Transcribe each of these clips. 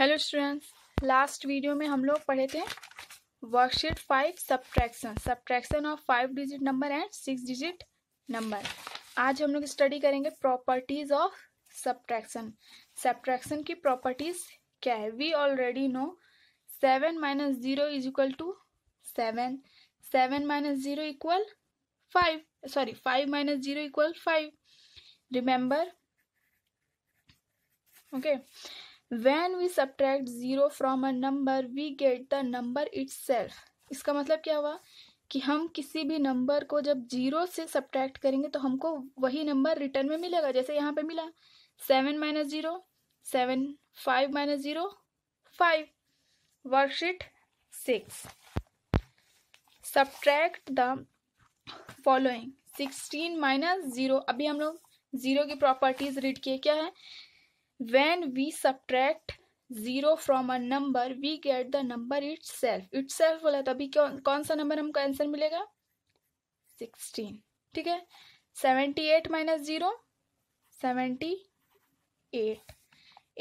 Hello students last video में हम लोग पढ़े थे worksheet five subtraction subtraction of five digit number and six digit number आज हम लोग स्टडी करेंगे प्रॉपर्टीज ऑफ सब्ट्रैक्शन सब्ट्रैक्शन की प्रॉपर्टीज क्या है we already know seven minus zero is equal to seven seven minus zero equal five sorry five minus zero equal five remember okay when we subtract zero from a number we get the number self इसका मतलब क्या हुआ कि हम किसी भी number को जब जीरो से सब्ट्रैक्ट करेंगे तो हमको वही नंबर रिटर्न में मिलेगा जैसे यहाँ पे मिला seven minus zero seven five minus zero five worksheet six subtract the following sixteen minus zero अभी हम लोग ज़ीरो की प्रॉपर्टीज़ रीड किए क्या है When we subtract 0 from a number, we get the number itself. Itself बोला तो अभी कौन सा नंबर हमको आंसर मिलेगा सिक्सटीन ठीक है seventy eight minus zero seventy eight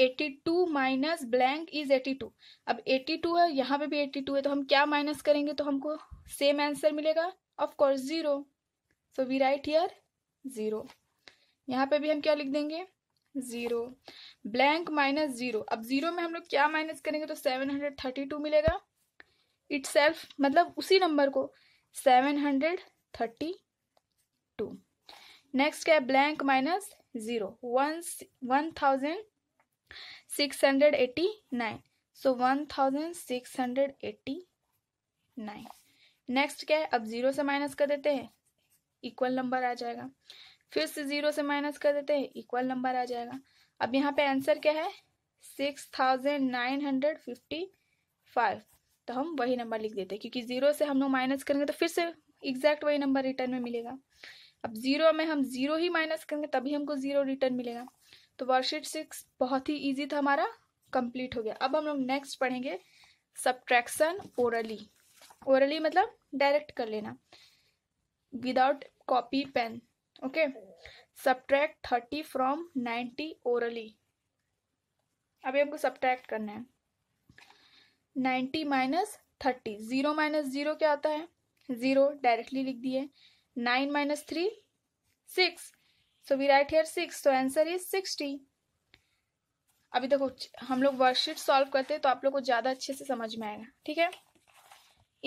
eighty two minus blank is eighty two अब एटी टू है यहाँ पे भी एटी टू है तो हम क्या माइनस करेंगे तो हमको सेम आंसर मिलेगा of course zero so we write here zero यहाँ पे भी हम क्या लिख देंगे जीरो ब्लैंक माइनस जीरो अब जीरो में हम लोग क्या माइनस करेंगे तो सेवन हंड्रेड थर्टी टू मिलेगा इट्स सेल्फ मतलब उसी नंबर को seven hundred thirty two next क्या है blank minus zero one one thousand six hundred eighty nine so one thousand six hundred eighty nine next क्या है अब जीरो से माइनस कर देते हैं इक्वल नंबर आ जाएगा फिर से जीरो से माइनस कर देते हैं इक्वल नंबर आ जाएगा अब यहाँ पे आंसर क्या है six thousand nine hundred fifty five तो हम वही नंबर लिख देते हैं क्योंकि जीरो से हम लोग माइनस करेंगे तो फिर से एग्जैक्ट वही नंबर रिटर्न में मिलेगा अब जीरो में हम जीरो ही माइनस करेंगे तभी हमको जीरो रिटर्न मिलेगा तो वर्कशीट सिक्स बहुत ही ईजी था हमारा कंप्लीट हो गया अब हम लोग नेक्स्ट पढ़ेंगे सब्ट्रैक्शन ओरली ओरली मतलब डायरेक्ट कर लेना without copy pen okay subtract thirty from ninety orally अभी हमको सब्ट्रैक्ट करना है ninety minus thirty zero minus zero क्या आता है जीरो डायरेक्टली लिख दिए nine minus three six so we write here six तो आंसर इज सिक्सटी अभी देखो हम लोग वर्कशीट सॉल्व करते हैं तो आप लोग को ज़्यादा अच्छे से समझ में आएगा ठीक है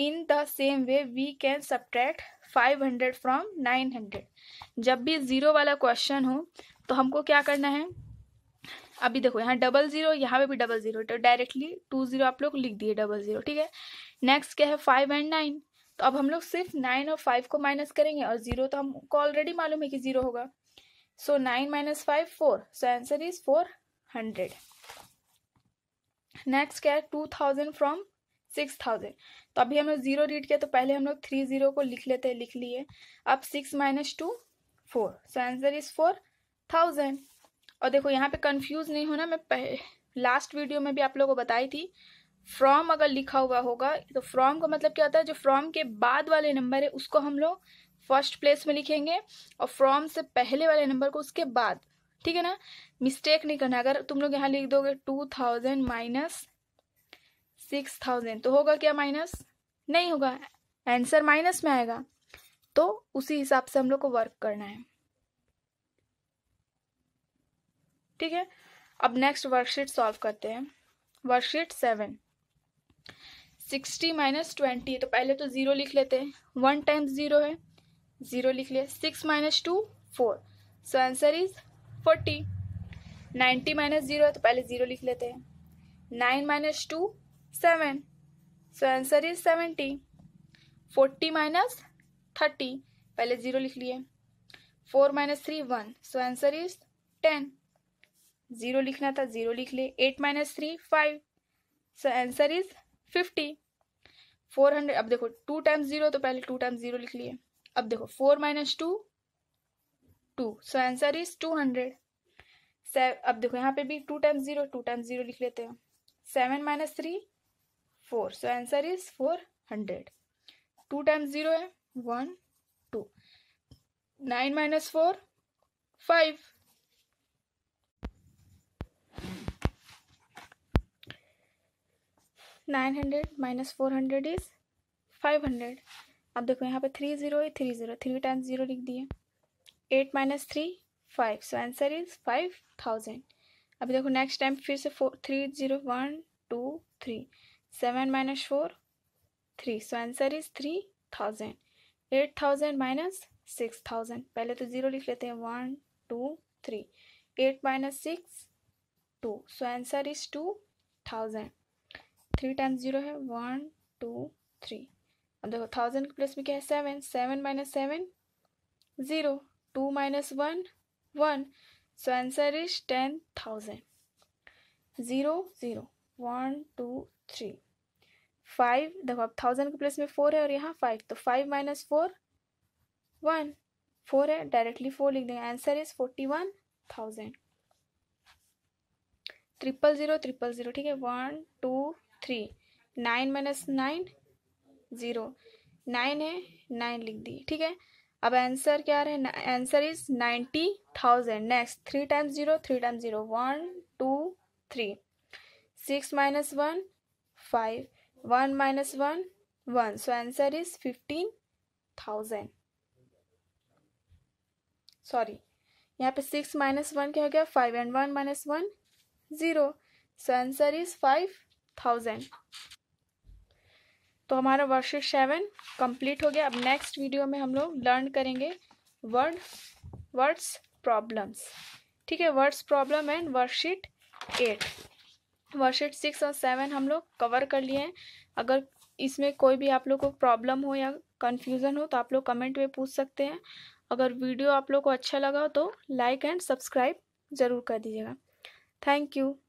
in the same way we can subtract five hundred from nine hundred जब भी ज़ीरो वाला क्वेश्चन हो तो हमको क्या करना है अभी देखो यहाँ डबल ज़ीरो यहाँ पे भी डबल ज़ीरो तो डायरेक्टली टू ज़ीरो आप लोग लिख दिए डबल ज़ीरो ठीक है नेक्स्ट क्या है फाइव एंड नाइन तो अब हम लोग सिर्फ नाइन और फाइव को माइनस करेंगे और ज़ीरो तो हमको ऑलरेडी मालूम है कि ज़ीरो होगा so nine minus five four so answer is four hundred next क्या है two thousand from six thousand तो अभी हम लोग जीरो रीड किया तो पहले हम लोग थ्री जीरो को लिख लेते हैं लिख लिए अब six minus two four so answer is four thousand और देखो यहाँ पे कंफ्यूज नहीं होना मैं पह, लास्ट वीडियो में भी आप लोगों को बताई थी फ्रॉम अगर लिखा हुआ होगा तो फ्रॉम का मतलब क्या होता है जो फ्रॉम के बाद वाले नंबर है उसको हम लोग फर्स्ट प्लेस में लिखेंगे और फ्रॉम से पहले वाले नंबर को उसके बाद ठीक है ना मिस्टेक नहीं करना अगर तुम लोग यहाँ लिख दोगे two thousand minus six thousand तो होगा क्या माइनस नहीं होगा आंसर माइनस में आएगा तो उसी हिसाब से हम लोग को वर्क करना है ठीक है अब नेक्स्ट वर्कशीट सॉल्व करते हैं worksheet seven sixty minus twenty तो पहले तो ज़ीरो लिख लेते हैं वन टाइम्स ज़ीरो है ज़ीरो लिख लिया six minus two four so answer is forty ninety minus zero है तो पहले ज़ीरो लिख लेते हैं nine minus two seven so answer is seventy forty minus thirty पहले जीरो लिख लिए four minus three one so answer is ten zero लिखना था जीरो लिख लिए eight minus three five so answer is fifty four hundred अब देखो to times zero तो पहले टू टाइम्स जीरो लिख लिए अब देखो four minus two two so answer is two hundred अब देखो यहाँ पे भी two times zero two times zero लिख लेते हैं seven minus three four so answer is four hundred two times zero है one two nine minus four five nine hundred minus four hundred is five hundred अब देखो यहाँ पे three zero है three zero three times zero लिख दिए eight minus three five so answer is five thousand अभी देखो नेक्स्ट टाइम फिर से four three zero one two three seven minus four three so answer is three thousand eight thousand minus six thousand पहले तो zero लिख लेते हैं one two three eight minus six two so answer is two thousand three times zero है one two three अब देखो thousand के plus में क्या है seven seven minus seven zero two minus one one so answer is ten thousand zero zero one two three five देखो अब thousand के प्लेस में फोर है और यहाँ फाइव तो five minus four one four है डायरेक्टली फोर लिख देंगे answer is forty one thousand triple zero triple zero ठीक है one two three nine minus nine zero nine है नाइन लिख दी ठीक है अब आंसर क्या है answer is ninety thousand next three times zero three times zero one two three six minus one five one minus one one so answer is fifteen thousand sorry यहाँ पे सिक्स माइनस वन क्या हो गया five and one minus one zero so answer is five thousand तो हमारा worksheet seven complete हो गया अब नेक्स्ट वीडियो में हम लोग लर्न करेंगे वर्ड वर्ड्स प्रॉब्लम्स ठीक है words problem and worksheet eight worksheet six और सेवन हम लोग कवर कर लिए हैं अगर इसमें कोई भी आप लोग को प्रॉब्लम हो या कन्फ्यूज़न हो तो आप लोग कमेंट में पूछ सकते हैं अगर वीडियो आप लोग को अच्छा लगा हो तो लाइक एंड सब्सक्राइब ज़रूर कर दीजिएगा थैंक यू